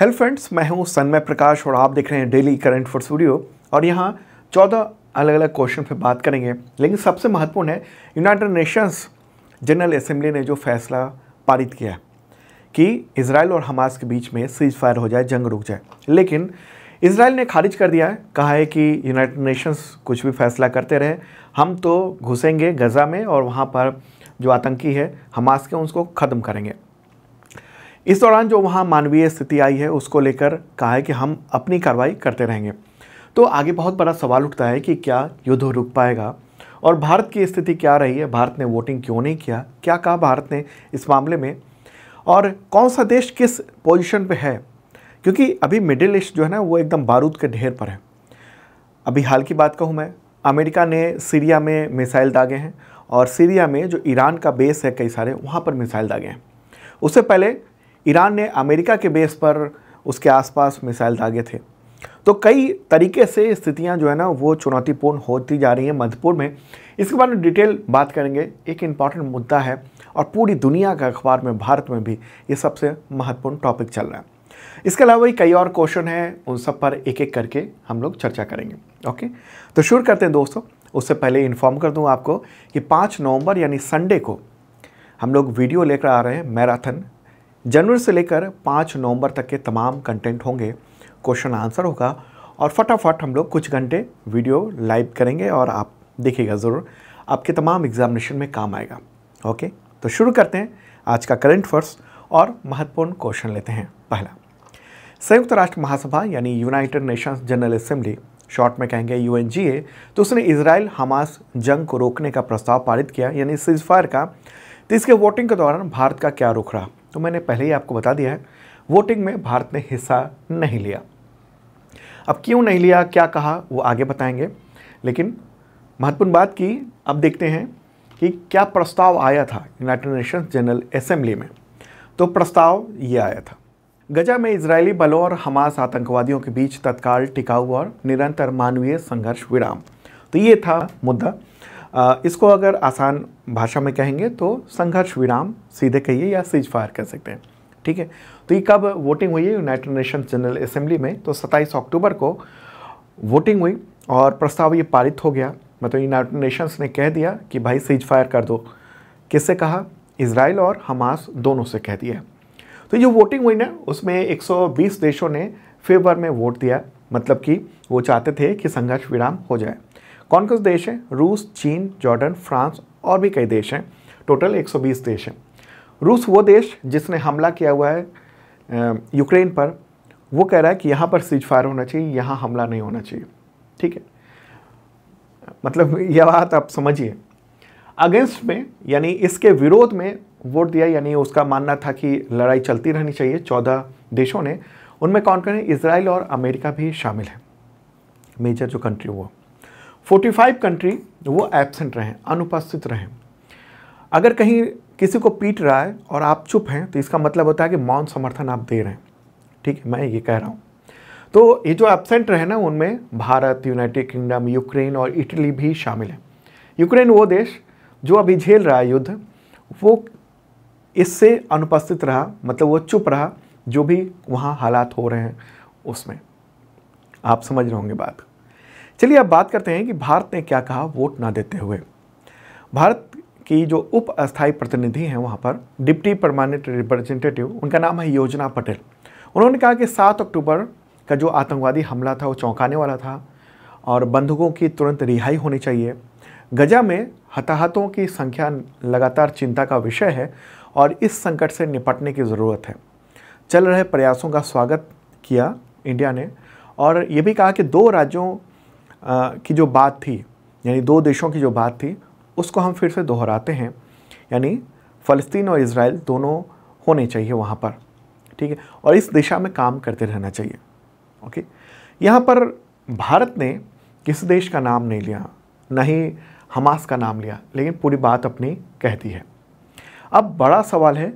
hello friends मैं हूं सन्मय प्रकाश और आप देख रहे हैं डेली करंट फॉर स्टूडियो और यहाँ चौदह अलग अलग क्वेश्चन पे बात करेंगे लेकिन सबसे महत्वपूर्ण है यूनाइटेड नेशंस जनरल असम्बली ने जो फैसला पारित किया कि इसराइल और हमास के बीच में सीज फायर हो जाए जंग रुक जाए लेकिन इसराइल ने खारिज कर दिया है कहा है कि यूनाइटेड नेशंस कुछ भी फैसला करते रहे हम तो घुसेंगे गज़ा में और वहाँ पर जो आतंकी है हमास के उसको ख़त्म करेंगे इस दौरान जो वहाँ मानवीय स्थिति आई है उसको लेकर कहा है कि हम अपनी कार्रवाई करते रहेंगे तो आगे बहुत बड़ा सवाल उठता है कि क्या युद्ध रुक पाएगा और भारत की स्थिति क्या रही है भारत ने वोटिंग क्यों नहीं किया क्या कहा भारत ने इस मामले में और कौन सा देश किस पोजिशन पर है क्योंकि अभी मिडिल ईस्ट जो है ना वो एकदम बारूद के ढेर पर है अभी हाल की बात कहूँ मैं अमेरिका ने सीरिया में मिसाइल दागे हैं और सीरिया में जो ईरान का बेस है कई सारे वहाँ पर मिसाइल दागे हैं उससे पहले ईरान ने अमेरिका के बेस पर उसके आसपास मिसाइल दागे थे तो कई तरीके से स्थितियां जो है ना वो चुनौतीपूर्ण होती जा रही हैं मध्यपुर में इसके बारे में डिटेल बात करेंगे एक इम्पॉर्टेंट मुद्दा है और पूरी दुनिया के अखबार में भारत में भी ये सबसे महत्वपूर्ण टॉपिक चल रहा है इसके अलावा ही कई और क्वेश्चन हैं उन सब पर एक एक करके हम लोग चर्चा करेंगे ओके तो शुरू करते हैं दोस्तों उससे पहले इन्फॉर्म कर दूँ आपको कि पाँच नवंबर यानी संडे को हम लोग वीडियो लेकर आ रहे हैं मैराथन जनवरी से लेकर पाँच नवंबर तक के तमाम कंटेंट होंगे क्वेश्चन आंसर होगा और फटाफट हम लोग कुछ घंटे वीडियो लाइव करेंगे और आप देखिएगा ज़रूर आपके तमाम एग्जामिनेशन में काम आएगा ओके तो शुरू करते हैं आज का करंट फर्स्ट और महत्वपूर्ण क्वेश्चन लेते हैं पहला संयुक्त राष्ट्र महासभा यानी United Nations General Assembly short में कहेंगे यू तो उसने इसराइल हमास जंग को रोकने का प्रस्ताव पारित किया यानी सीजफायर का तो इसके वोटिंग के दौरान भारत का क्या रुख रहा तो मैंने पहले ही आपको बता दिया है वोटिंग में भारत ने हिस्सा नहीं लिया अब क्यों नहीं लिया क्या कहा वो आगे बताएंगे लेकिन महत्वपूर्ण बात की अब देखते हैं कि क्या प्रस्ताव आया था यूनाइटेड नेशंस जनरल असेंबली में तो प्रस्ताव ये आया था गजा में इजरायली बलों और हमास आतंकवादियों के बीच तत्काल टिकाऊ और निरंतर मानवीय संघर्ष विराम तो ये था मुद्दा इसको अगर आसान भाषा में कहेंगे तो संघर्ष विराम सीधे कहिए या सीज फायर कह सकते हैं ठीक है तो ये कब वोटिंग हुई है यूनाइटेड नेशन जनरल असेंबली में तो 27 अक्टूबर को वोटिंग हुई और प्रस्ताव ये पारित हो गया मतलब यूनाइटेड नेशंस ने कह दिया कि भाई सीज फायर कर दो किससे कहा इसराइल और हमास दोनों से कह दिया तो जो वोटिंग हुई ना उसमें एक देशों ने फेवर में वोट दिया मतलब कि वो चाहते थे कि संघर्ष विराम हो जाए कौन कौन देश हैं रूस चीन जॉर्डन फ्रांस और भी कई देश हैं टोटल 120 देश हैं रूस वो देश जिसने हमला किया हुआ है यूक्रेन पर वो कह रहा है कि यहाँ पर सीज फायर होना चाहिए यहाँ हमला नहीं होना चाहिए ठीक है मतलब यह बात आप समझिए अगेंस्ट में यानी इसके विरोध में वोट दिया यानी उसका मानना था कि लड़ाई चलती रहनी चाहिए चौदह देशों ने उनमें कौन कौन है इसराइल और अमेरिका भी शामिल है मेजर जो कंट्री वो 45 कंट्री वो एबसेंट रहें अनुपस्थित रहें अगर कहीं किसी को पीट रहा है और आप चुप हैं तो इसका मतलब होता है कि मौन समर्थन आप दे रहे हैं ठीक है मैं ये कह रहा हूँ तो ये जो एबसेंट रहे ना उनमें भारत यूनाइटेड किंगडम यूक्रेन और इटली भी शामिल है यूक्रेन वो देश जो अभी झेल रहा है युद्ध वो इससे अनुपस्थित रहा मतलब वो चुप रहा जो भी वहाँ हालात हो रहे हैं उसमें आप समझ रहे होंगे बात चलिए अब बात करते हैं कि भारत ने क्या कहा वोट ना देते हुए भारत की जो उप अस्थायी प्रतिनिधि हैं वहाँ पर डिप्टी परमानेंट रिप्रेजेंटेटिव उनका नाम है योजना पटेल उन्होंने कहा कि सात अक्टूबर का जो आतंकवादी हमला था वो चौंकाने वाला था और बंधुकों की तुरंत रिहाई होनी चाहिए गजा में हताहतों की संख्या लगातार चिंता का विषय है और इस संकट से निपटने की ज़रूरत है चल रहे प्रयासों का स्वागत किया इंडिया ने और ये भी कहा कि दो राज्यों की जो बात थी यानी दो देशों की जो बात थी उसको हम फिर से दोहराते हैं यानी फ़लस्तीन और इसराइल दोनों होने चाहिए वहाँ पर ठीक है और इस दिशा में काम करते रहना चाहिए ओके यहाँ पर भारत ने किस देश का नाम नहीं लिया न ही हमास का नाम लिया लेकिन पूरी बात अपनी कहती है अब बड़ा सवाल है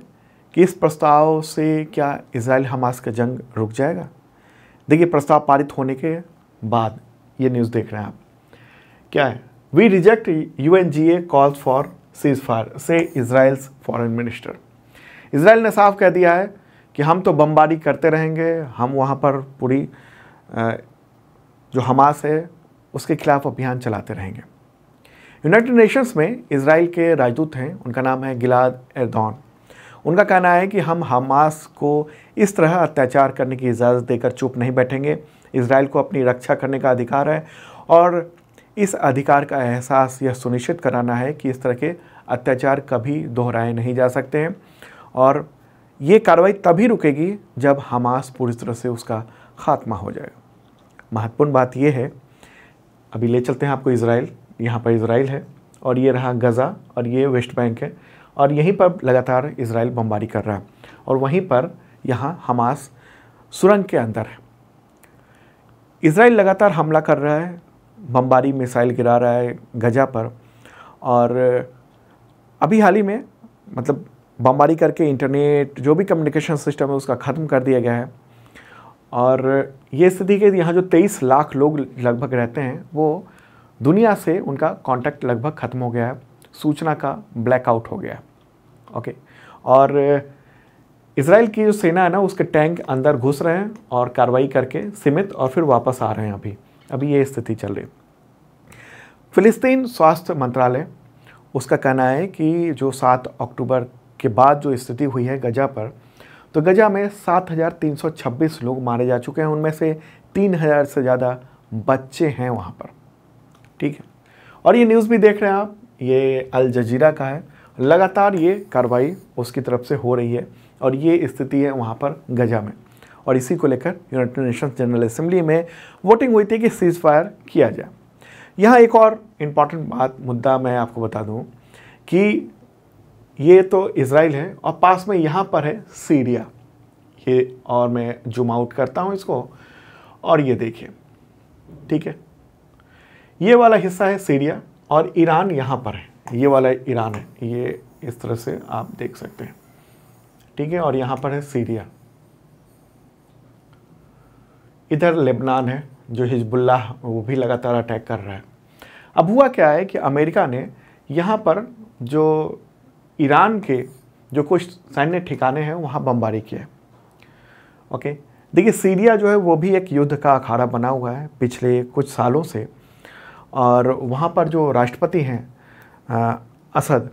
कि इस प्रस्ताव से क्या इसराइल हमास का जंग रुक जाएगा देखिए प्रस्ताव पारित होने के बाद ये न्यूज़ देख रहे हैं आप क्या है we reject U N G A calls for ceasefire से इसराइल्स फॉरन मिनिस्टर इसराइल ने साफ कह दिया है कि हम तो बमबारी करते रहेंगे हम वहाँ पर पूरी जो हमास है उसके खिलाफ अभियान चलाते रहेंगे यूनाइटेड नेशंस में इसराइल के राजदूत हैं उनका नाम है गिलाद एरदौन उनका कहना है कि हम हमास को इस तरह अत्याचार करने की इजाज़त देकर चुप नहीं बैठेंगे इसराइल को अपनी रक्षा करने का अधिकार है और इस अधिकार का एहसास यह सुनिश्चित कराना है कि इस तरह के अत्याचार कभी दोहराए नहीं जा सकते हैं और ये कार्रवाई तभी रुकेगी जब हमास पूरी तरह से उसका खात्मा हो जाएगा महत्वपूर्ण बात यह है अभी ले चलते हैं आपको इसराइल यहाँ पर इसराइल है और ये रहा गज़ा और ये वेस्ट बैंक है और यहीं पर लगातार इसराइल बमबारी कर रहा है और वहीं पर यहाँ हमास सुरंग के अंदर है इसराइल लगातार हमला कर रहा है बमबारी मिसाइल गिरा रहा है गजा पर और अभी हाल ही में मतलब बमबारी करके इंटरनेट जो भी कम्युनिकेशन सिस्टम है उसका ख़त्म कर दिया गया है और ये स्थिति के यहाँ जो 23 लाख लोग लगभग रहते हैं वो दुनिया से उनका कांटेक्ट लगभग ख़त्म हो गया है सूचना का ब्लैकआउट हो गया है ओके और इसराइल की जो सेना है ना उसके टैंक अंदर घुस रहे हैं और कार्रवाई करके सीमित और फिर वापस आ रहे हैं अभी अभी ये स्थिति चल रही फिलिस्तीन स्वास्थ्य मंत्रालय उसका कहना है कि जो सात अक्टूबर के बाद जो स्थिति हुई है गजा पर तो गजा में 7,326 लोग मारे जा चुके हैं उनमें से 3,000 से ज़्यादा बच्चे हैं वहाँ पर ठीक है और ये न्यूज़ भी देख रहे हैं आप ये अल जजीरा का है लगातार ये कार्रवाई उसकी तरफ से हो रही है और ये स्थिति है वहाँ पर गजा में और इसी को लेकर यूनाइटेड नेशंस जनरल असम्बली में वोटिंग हुई थी कि सीज़ फायर किया जाए यहाँ एक और इम्पॉर्टेंट बात मुद्दा मैं आपको बता दूँ कि ये तो इसराइल है और पास में यहाँ पर है सीरिया ये और मैं जूम आउट करता हूँ इसको और ये देखिए ठीक है ये वाला हिस्सा है सीरिया और ईरान यहाँ पर है ये वाला ईरान है ये इस तरह से आप देख सकते हैं ठीक है और यहाँ पर है सीरिया इधर लेबनान है जो हिजबुल्ला वो भी लगातार अटैक कर रहा है अब हुआ क्या है कि अमेरिका ने यहाँ पर जो ईरान के जो कुछ सैन्य ठिकाने हैं वहाँ बमबारी किए ओके देखिए सीरिया जो है वो भी एक युद्ध का अखाड़ा बना हुआ है पिछले कुछ सालों से और वहाँ पर जो राष्ट्रपति हैं असद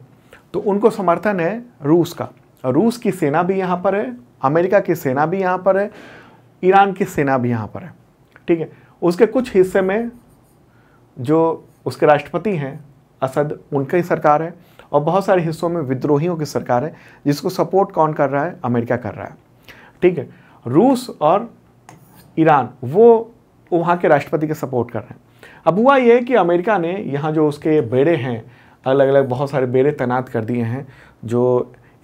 तो उनको समर्थन है रूस का रूस की सेना भी यहाँ पर है अमेरिका की सेना भी यहाँ पर है ईरान की सेना भी यहाँ पर है ठीक है उसके कुछ हिस्से में जो उसके राष्ट्रपति हैं असद उनका ही सरकार है और बहुत सारे हिस्सों में विद्रोहियों की सरकार है जिसको सपोर्ट कौन कर रहा है अमेरिका कर रहा है ठीक है रूस और ईरान वो वहाँ के राष्ट्रपति के सपोर्ट कर रहे हैं अब हुआ ये कि अमेरिका ने यहाँ जो उसके बेड़े हैं अलग अलग बहुत सारे बेड़े तैनात कर दिए हैं जो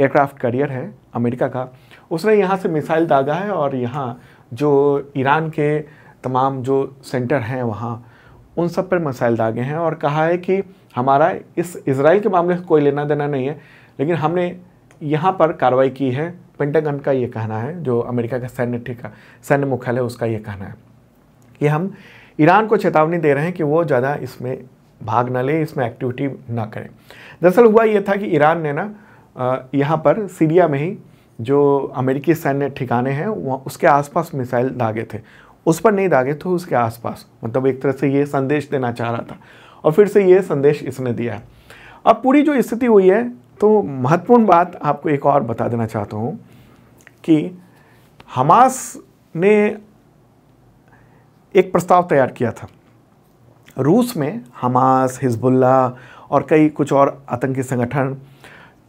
एयरक्राफ्ट करियर है अमेरिका का उसने यहाँ से मिसाइल दागा है और यहाँ जो ईरान के तमाम जो सेंटर हैं वहाँ उन सब पर मिसाइल दागे हैं और कहा है कि हमारा इस इसराइल के मामले से कोई लेना देना नहीं है लेकिन हमने यहाँ पर कार्रवाई की है पेंटागन का ये कहना है जो अमेरिका का सैन्य ठिका सैन्य मुख्यालय उसका ये कहना है कि हम ईरान को चेतावनी दे रहे हैं कि वो ज़्यादा इसमें भाग ना ले इसमें एक्टिविटी ना करें दरअसल हुआ ये था कि ईरान ने ना यहाँ पर सीरिया में ही जो अमेरिकी सैन्य ठिकाने हैं वहाँ उसके आसपास मिसाइल दागे थे उस पर नहीं दागे थे तो उसके आसपास मतलब एक तरह से ये संदेश देना चाह रहा था और फिर से ये संदेश इसने दिया है अब पूरी जो स्थिति हुई है तो महत्वपूर्ण बात आपको एक और बता देना चाहता हूँ कि हमास ने एक प्रस्ताव तैयार किया था रूस में हमास हिजबुल्ला और कई कुछ और आतंकी संगठन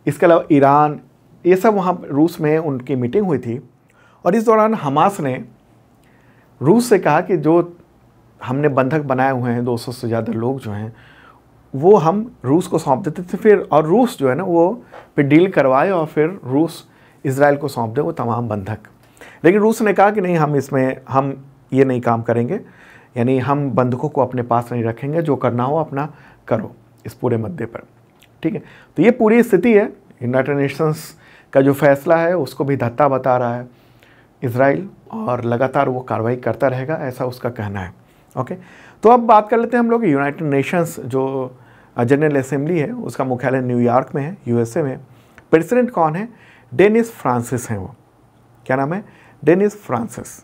इसके अलावा ईरान ये सब वहाँ रूस में उनकी मीटिंग हुई थी और इस दौरान हमास ने रूस से कहा कि जो हमने बंधक बनाए हुए हैं 200 से ज़्यादा लोग जो हैं वो हम रूस को सौंप देते थे फिर और रूस जो है ना वो फिर डील करवाए और फिर रूस इसराइल को सौंप दे वो तमाम बंधक लेकिन रूस ने कहा कि नहीं हम इसमें हम ये नहीं काम करेंगे यानी हम बंधकों को अपने पास नहीं रखेंगे जो करना हो अपना करो इस पूरे मुद्दे पर ठीक है तो ये पूरी स्थिति है यूनाइटेड नेशंस का जो फैसला है उसको भी धत्ता बता रहा है इसराइल और लगातार वो कार्रवाई करता रहेगा ऐसा उसका कहना है ओके तो अब बात कर लेते हैं हम लोग यूनाइटेड नेशंस जो जनरल असेंबली है उसका मुख्यालय न्यूयॉर्क में है यूएसए में प्रेसिडेंट कौन है डेनिस फ्रांसिस हैं वो क्या नाम है डेनिस फ्रांसिस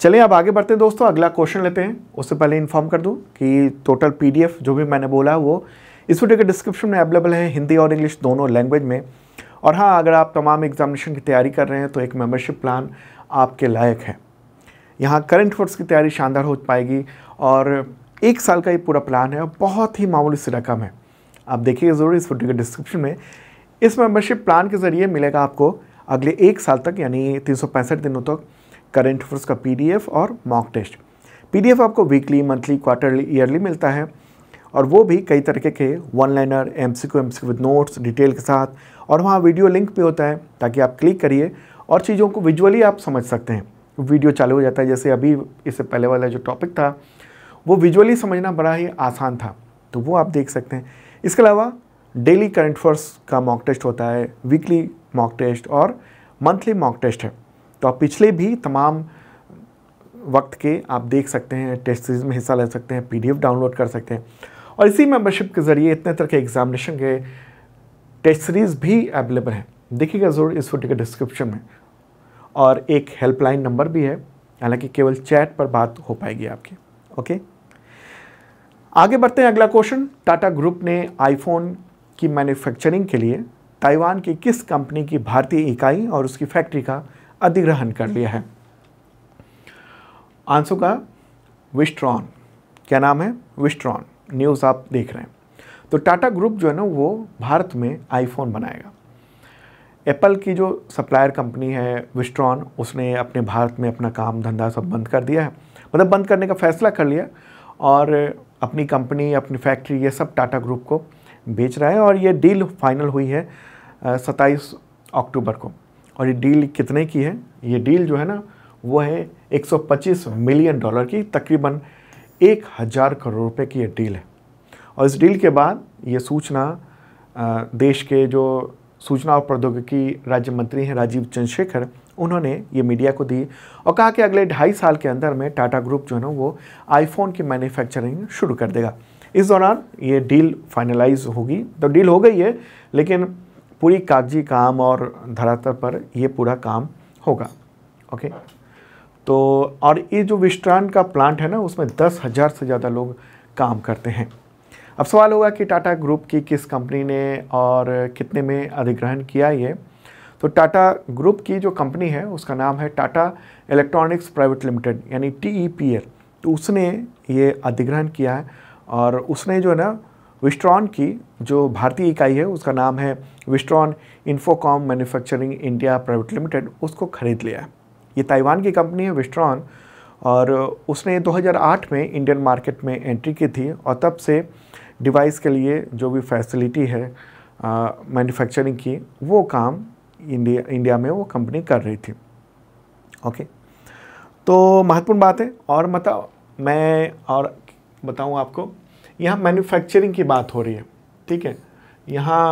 चलिए अब आगे बढ़ते हैं दोस्तों अगला क्वेश्चन लेते हैं उससे पहले इन्फॉर्म कर दूं कि टोटल पीडीएफ जो भी मैंने बोला वो इस वीडियो के डिस्क्रिप्शन में अवेलेबल है हिंदी और इंग्लिश दोनों लैंग्वेज में और हाँ अगर आप तमाम एग्जामिनेशन की तैयारी कर रहे हैं तो एक मेम्बरशिप प्लान आपके लायक है यहाँ करंट अफेयर्स की तैयारी शानदार हो पाएगी और एक साल का ये पूरा प्लान है और बहुत ही मामूली सी रकम है आप देखिए ज़रूर इस वीडियो के डिस्क्रिप्शन में इस मेम्बरशिप प्लान के ज़रिए मिलेगा आपको अगले एक साल तक यानी तीन दिनों तक करंट अफेयर्स का पीडीएफ और मॉक टेस्ट पीडीएफ आपको वीकली मंथली क्वार्टरली ईयरली मिलता है और वो भी कई तरीके के one liner M C Q M C with notes detail के साथ और वहाँ वीडियो लिंक भी होता है ताकि आप क्लिक करिए और चीज़ों को विजुअली आप समझ सकते हैं वीडियो चालू हो जाता है जैसे अभी इससे पहले वाला जो टॉपिक था वो विजुअली समझना बड़ा ही आसान था तो वो आप देख सकते हैं इसके अलावा डेली करंट फर्स का मॉक टेस्ट होता है वीकली मॉक टेस्ट और मंथली मॉक टेस्ट है तो आप पिछले भी तमाम वक्त के आप देख सकते हैं टेस्ट सीरीज में हिस्सा ले सकते हैं पीडीएफ डाउनलोड कर सकते हैं और इसी मेंबरशिप के ज़रिए इतने तरह के एग्जामिनेशन के टेस्ट सीरीज़ भी अवेलेबल हैं देखिएगा ज़रूर इस वीडियो के डिस्क्रिप्शन में और एक हेल्पलाइन नंबर भी है हालांकि केवल चैट पर बात हो पाएगी आपकी ओके आगे बढ़ते हैं अगला क्वेश्चन टाटा ग्रुप ने आईफोन की मैन्युफैक्चरिंग के लिए ताइवान की किस कंपनी की भारतीय इकाई और उसकी फैक्ट्री का अधिग्रहण कर लिया है आंसर का विस्ट्रॉन क्या नाम है विस्ट्रॉन न्यूज़ आप देख रहे हैं तो टाटा ग्रुप जो है ना वो भारत में आईफोन बनाएगा एप्पल की जो सप्लायर कंपनी है विस्ट्रॉन उसने अपने भारत में अपना काम धंधा सब बंद कर दिया है मतलब बंद करने का फैसला कर लिया और अपनी कंपनी अपनी फैक्ट्री ये सब टाटा ग्रुप को बेच रहा है और ये डील फाइनल हुई है सत्ताईस अक्टूबर को और ये डील कितने की है ये डील जो है ना वो है 125 मिलियन डॉलर की तकरीबन एक हज़ार करोड़ रुपए की यह डील है और इस डील के बाद ये सूचना देश के जो सूचना और प्रौद्योगिकी राज्य मंत्री हैं राजीव चंद्रशेखर उन्होंने ये मीडिया को दी और कहा कि अगले ढाई साल के अंदर में टाटा ग्रुप जो है ना वो आईफोन की मैन्युफैक्चरिंग शुरू कर देगा इस दौरान ये डील फाइनलाइज होगी तो डील हो गई है लेकिन पूरी कागजी काम और धरातल पर ये पूरा काम होगा ओके तो और ये जो विस्ट्रान का प्लांट है ना उसमें दस हज़ार से ज़्यादा लोग काम करते हैं अब सवाल होगा कि टाटा ग्रुप की किस कंपनी ने और कितने में अधिग्रहण किया ये तो टाटा ग्रुप की जो कंपनी है उसका नाम है टाटा इलेक्ट्रॉनिक्स प्राइवेट लिमिटेड यानी टी ई पी एल तो उसने ये अधिग्रहण किया है और उसने जो है ना विस्ट्रॉन की जो भारतीय इकाई है उसका नाम है Wistron Infocomm Manufacturing India Private Limited उसको ख़रीद लिया है ये ताइवान की कंपनी है विस्ट्रॉन और उसने 2008 में इंडियन मार्केट में एंट्री की थी और तब से डिवाइस के लिए जो भी फैसिलिटी है मैन्युफैक्चरिंग की वो काम इंडिया इंडिया में वो कंपनी कर रही थी ओके तो महत्वपूर्ण बात है और मतलब मैं और बताऊं आपको यहाँ मैन्युफैक्चरिंग की बात हो रही है ठीक है यहाँ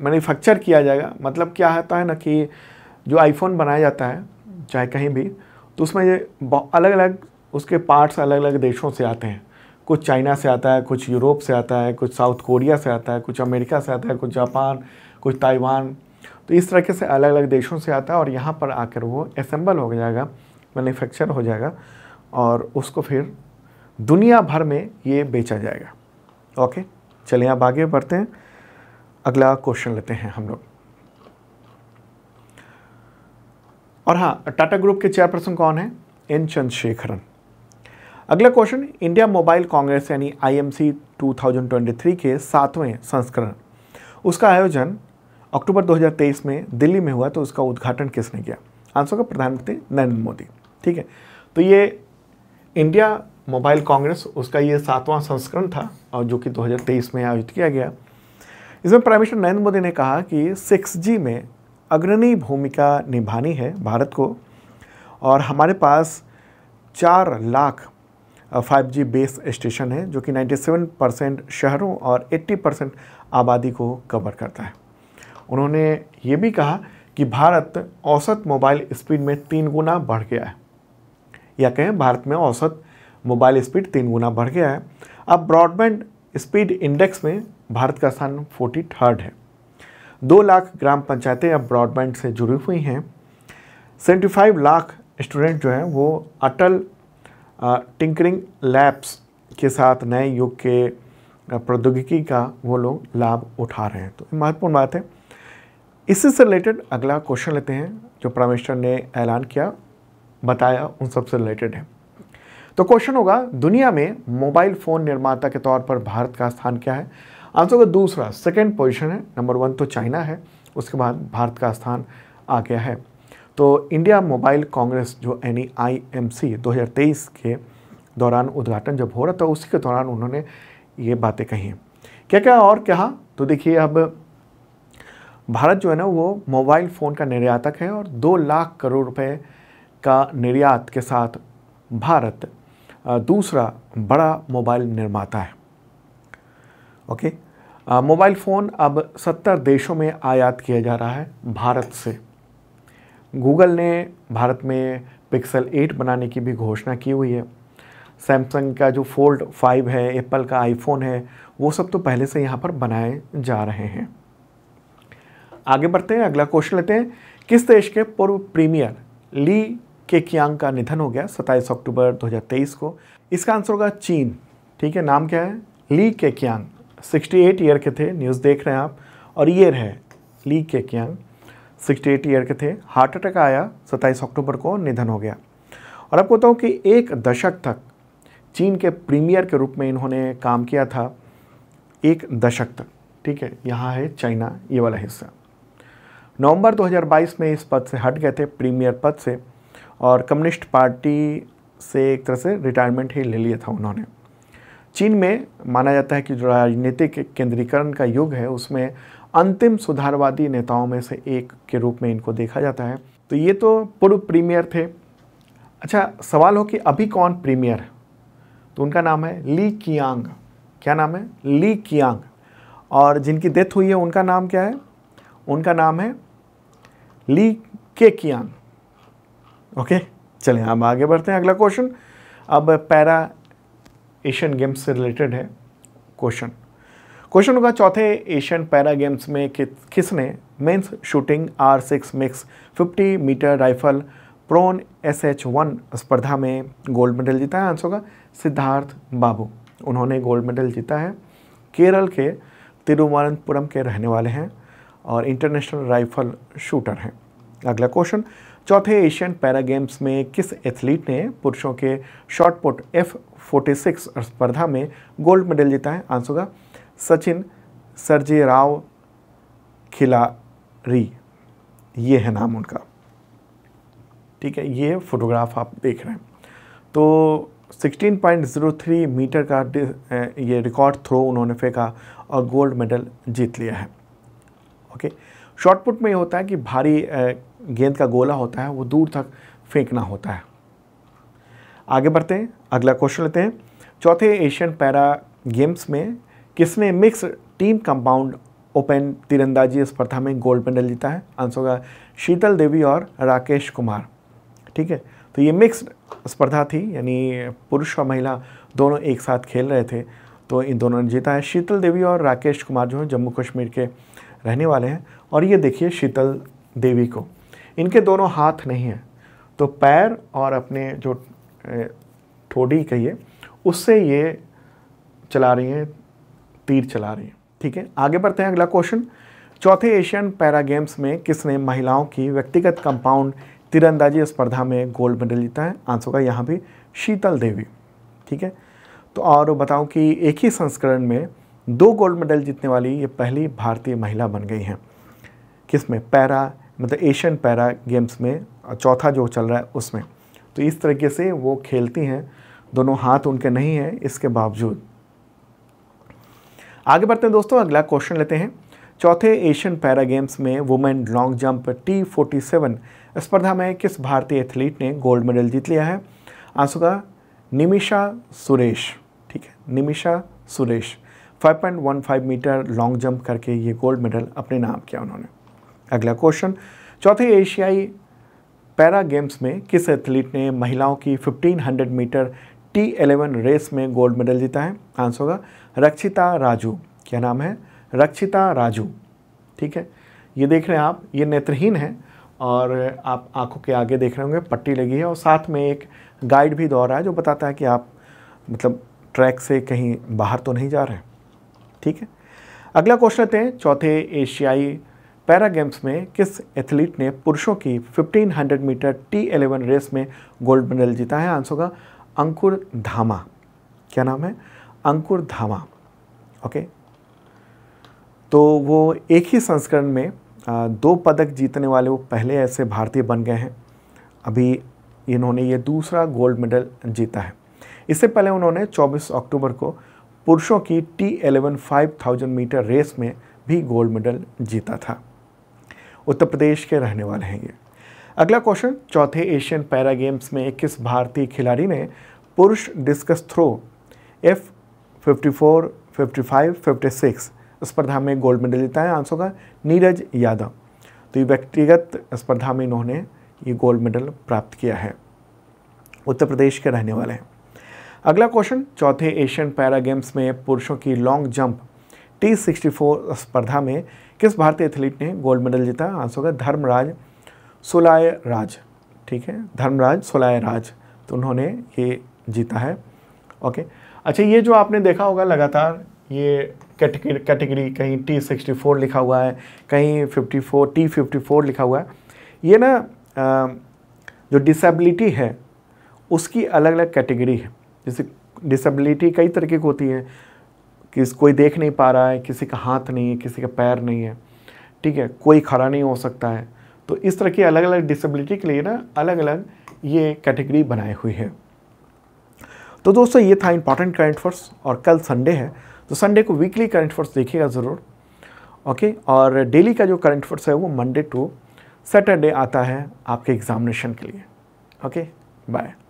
मैन्युफैक्चर किया जाएगा मतलब क्या होता है ना कि जो आईफोन बनाया जाता है चाहे कहीं भी तो उसमें ये अलग अलग उसके पार्ट्स अलग अलग देशों से आते हैं कुछ चाइना से आता है कुछ यूरोप से आता है कुछ साउथ कोरिया से आता है कुछ अमेरिका से आता है कुछ जापान कुछ ताइवान तो इस तरीके से अलग अलग देशों से आता है और यहाँ पर आकर वो असम्बल हो जाएगा मैनुफेक्चर हो जाएगा और उसको फिर दुनिया भर में ये बेचा जाएगा ओके चलिए आप आगे बढ़ते हैं अगला क्वेश्चन लेते हैं हम लोग और हाँ टाटा ग्रुप के चेयरपर्सन कौन है एन चंद्रशेखरन अगला क्वेश्चन इंडिया मोबाइल कांग्रेस यानी आईएमसी 2023 के सातवें संस्करण उसका आयोजन अक्टूबर 2023 में दिल्ली में हुआ तो उसका उद्घाटन किसने किया आंसर का प्रधानमंत्री नरेंद्र मोदी ठीक है तो ये इंडिया मोबाइल कांग्रेस उसका ये सातवां संस्करण था और जो कि 2023 में आयोजित किया गया इसमें प्राइम मिनिस्टर नरेंद्र मोदी ने कहा कि सिक्स में अग्रणी भूमिका निभानी है भारत को और हमारे पास चार लाख 5G बेस स्टेशन है जो कि 97 परसेंट शहरों और 80 परसेंट आबादी को कवर करता है उन्होंने ये भी कहा कि भारत औसत मोबाइल स्पीड में तीन गुना बढ़ गया है या कहें भारत में औसत मोबाइल स्पीड तीन गुना बढ़ गया है अब ब्रॉडबैंड स्पीड इंडेक्स में भारत का स्थान फोर्टी थर्ड है दो लाख ग्राम पंचायतें अब ब्रॉडबैंड से जुड़ी हुई हैं सेवेंटी फाइव लाख स्टूडेंट जो हैं वो अटल टिंकरिंग लैब्स के साथ नए युग के प्रौद्योगिकी का वो लोग लाभ उठा रहे हैं तो महत्वपूर्ण बात है इससे से रिलेटेड अगला क्वेश्चन लेते हैं जो प्राइम मिनिस्टर ने ऐलान किया बताया उन सब से रिलेटेड है तो क्वेश्चन होगा दुनिया में मोबाइल फ़ोन निर्माता के तौर पर भारत का स्थान क्या है आंसर का दूसरा सेकेंड पोजिशन है नंबर वन तो चाइना है उसके बाद भारत का स्थान आ गया है तो इंडिया मोबाइल कांग्रेस जो यानी आई एम सी के दौरान उद्घाटन जब हो रहा था उसी के दौरान उन्होंने ये बातें कही क्या क्या और कहा तो देखिए अब भारत जो है ना वो मोबाइल फ़ोन का निर्यातक है और दो लाख करोड़ रुपए का निर्यात के साथ भारत दूसरा बड़ा मोबाइल निर्माता है ओके मोबाइल फ़ोन अब 70 देशों में आयात किया जा रहा है भारत से गूगल ने भारत में पिक्सल 8 बनाने की भी घोषणा की हुई है सैमसंग का जो फोल्ड 5 है एप्पल का आईफोन है वो सब तो पहले से यहाँ पर बनाए जा रहे हैं आगे बढ़ते हैं अगला क्वेश्चन लेते हैं किस देश के पूर्व प्रीमियर ली के कियांग का निधन हो गया 27 अक्टूबर 2023 को इसका आंसर होगा चीन ठीक है नाम क्या है ली के कियांग 68 ईयर के थे न्यूज़ देख रहे हैं आप और ईयर है ली के सिक्सटी 68 ईयर के थे हार्ट अटैक आया 27 अक्टूबर को निधन हो गया और आपको बताऊँ कि एक दशक तक चीन के प्रीमियर के रूप में इन्होंने काम किया था एक दशक तक ठीक है यहाँ है चाइना ये वाला हिस्सा नवंबर 2022 में इस पद से हट गए थे प्रीमियर पद से और कम्युनिस्ट पार्टी से एक तरह से रिटायरमेंट ही ले लिया था उन्होंने चीन में माना जाता है कि जो राजनीतिक केंद्रीकरण का युग है उसमें अंतिम सुधारवादी नेताओं में से एक के रूप में इनको देखा जाता है तो ये तो पूर्व प्रीमियर थे अच्छा सवाल हो कि अभी कौन प्रीमियर है तो उनका नाम है ली कियांग क्या नाम है ली कियांग और जिनकी डेथ हुई है उनका नाम क्या है उनका नाम है ली के कियांग ओके चलें हम आगे बढ़ते हैं अगला क्वेश्चन अब पैरा एशियन गेम्स से रिलेटेड है क्वेश्चन क्वेश्चन होगा चौथे एशियन पैरा गेम्स में कि, किसने men's shooting R six mix fifty metre rifle prone S H one स्पर्धा में गोल्ड मेडल जीता है आंसर होगा सिद्धार्थ बाबू उन्होंने गोल्ड मेडल जीता है केरल के तिरुवनंतपुरम के रहने वाले हैं और इंटरनेशनल राइफल शूटर हैं अगला क्वेश्चन चौथे एशियन पैरा गेम्स में किस एथलीट ने पुरुषों के शॉर्ट पुट एफ 46 स्पर्धा में गोल्ड मेडल जीता है आंसर होगा सचिन सरजे राव खिलारी ये है नाम उनका ठीक है ये फोटोग्राफ आप देख रहे हैं तो 16.03 मीटर का ये रिकॉर्ड थ्रो उन्होंने फेंका और गोल्ड मेडल जीत लिया है ओके शॉर्टपुट में ये होता है कि भारी गेंद का गोला होता है वो दूर तक फेंकना होता है आगे बढ़ते हैं अगला क्वेश्चन लेते हैं चौथे एशियन पैरा गेम्स में किसने मिक्स टीम कंपाउंड ओपन तीरंदाजी स्पर्धा में गोल्ड मेडल जीता है आंसर होगा शीतल देवी और राकेश कुमार ठीक है तो ये मिक्स स्पर्धा थी यानी पुरुष और महिला दोनों एक साथ खेल रहे थे तो इन दोनों ने जीता है शीतल देवी और राकेश कुमार जो हैं जम्मू कश्मीर के रहने वाले हैं और ये देखिए शीतल देवी को इनके दोनों हाथ नहीं हैं तो पैर और अपने जो ठोडी कहिए उससे ये चला रही हैं तीर चला रही हैं ठीक है आगे बढ़ते हैं अगला क्वेश्चन चौथे एशियन पैरा गेम्स में किसने महिलाओं की व्यक्तिगत कंपाउंड तीरंदाजी स्पर्धा में गोल्ड मेडल जीता है आंसर का यहाँ भी शीतल देवी ठीक है तो और बताऊँ कि एक ही संस्करण में दो गोल्ड मेडल जीतने वाली ये पहली भारतीय महिला बन गई हैं किस मतलब में पैरा मतलब एशियन पैरा गेम्स में चौथा जो चल रहा है उसमें तो इस तरीके से वो खेलती हैं दोनों हाथ उनके नहीं हैं इसके बावजूद आगे बढ़ते हैं दोस्तों अगला क्वेश्चन लेते हैं चौथे एशियन पैरा गेम्स में women long jump T forty seven स्पर्धा में किस भारतीय एथलीट ने गोल्ड मेडल जीत लिया है आंसू का निमिषा सुरेश ठीक है Nimisha Suresh 5.15 metre long jump करके ये गोल्ड मेडल अपने नाम किया उन्होंने अगला क्वेश्चन चौथे एशियाई पैरा गेम्स में किस एथलीट ने महिलाओं की 1500 मीटर टी एलेवन रेस में गोल्ड मेडल जीता है आंसर होगा रक्षिता राजू क्या नाम है रक्षिता राजू ठीक है ये देख रहे हैं आप ये नेत्रहीन है और आप आंखों के आगे देख रहे होंगे पट्टी लगी है और साथ में एक गाइड भी दौड़ रहा है जो बताता है कि आप मतलब ट्रैक से कहीं बाहर तो नहीं जा रहे ठीक है अगला क्वेश्चन है चौथे एशियाई पैरा गेम्स में किस एथलीट ने पुरुषों की 1500 मीटर टी एलेवन रेस में गोल्ड मेडल जीता है आंसर होगा अंकुर धामा क्या नाम है अंकुर धामा ओके तो वो एक ही संस्करण में दो पदक जीतने वाले वो पहले ऐसे भारतीय बन गए हैं अभी इन्होंने ये दूसरा गोल्ड मेडल जीता है इससे पहले उन्होंने 24 अक्टूबर को पुरुषों की T eleven five metre race में भी गोल्ड मेडल जीता था उत्तर प्रदेश के रहने वाले हैं ये अगला क्वेश्चन चौथे एशियन पैरा गेम्स में इक्कीस भारतीय खिलाड़ी ने पुरुष डिस्कस थ्रो एफ 54, 55, 56 स्पर्धा में गोल्ड मेडल जीता है आंसर होगा नीरज यादव तो ये व्यक्तिगत स्पर्धा में इन्होंने ये गोल्ड मेडल प्राप्त किया है उत्तर प्रदेश के रहने वाले हैं अगला क्वेश्चन चौथे एशियन पैरा गेम्स में पुरुषों की long jump T sixty four स्पर्धा में किस भारतीय एथलीट ने गोल्ड मेडल जीता आंसर होगा धर्मराज सोलाय राज ठीक है धर्मराज सोलाय राज तो उन्होंने ये जीता है ओके अच्छा ये जो आपने देखा होगा लगातार ये कैटेगरी कैटेगरी कहीं टी सिक्सटी फोर लिखा हुआ है कहीं fifty four T fifty four लिखा हुआ है ये ना जो डिसेबिलिटी है उसकी अलग अलग कैटेगरी है जैसे डिसेबिलिटी कई तरीके की होती है कि कोई देख नहीं पा रहा है किसी का हाथ नहीं है किसी का पैर नहीं है ठीक है कोई खड़ा नहीं हो सकता है तो इस तरह की अलग अलग डिसेबिलिटी के लिए ना अलग अलग ये कैटेगरी बनाई हुई है तो दोस्तों ये था इंपॉर्टेंट करंट अफेयर्स और कल संडे है तो संडे को वीकली करंट अफेयर्स देखिएगा ज़रूर ओके और डेली का जो करंट अफेयर्स है वो मंडे टू सैटरडे आता है आपके एग्जामिनेशन के लिए ओके बाय